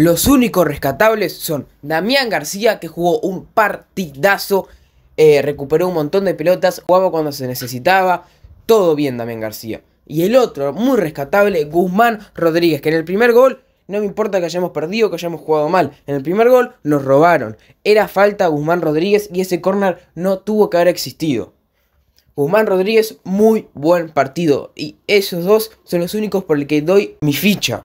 Los únicos rescatables son Damián García, que jugó un partidazo, eh, recuperó un montón de pelotas, jugaba cuando se necesitaba, todo bien Damián García. Y el otro, muy rescatable, Guzmán Rodríguez, que en el primer gol, no me importa que hayamos perdido, que hayamos jugado mal, en el primer gol nos robaron. Era falta Guzmán Rodríguez y ese córner no tuvo que haber existido. Guzmán Rodríguez, muy buen partido. Y esos dos son los únicos por los que doy mi ficha.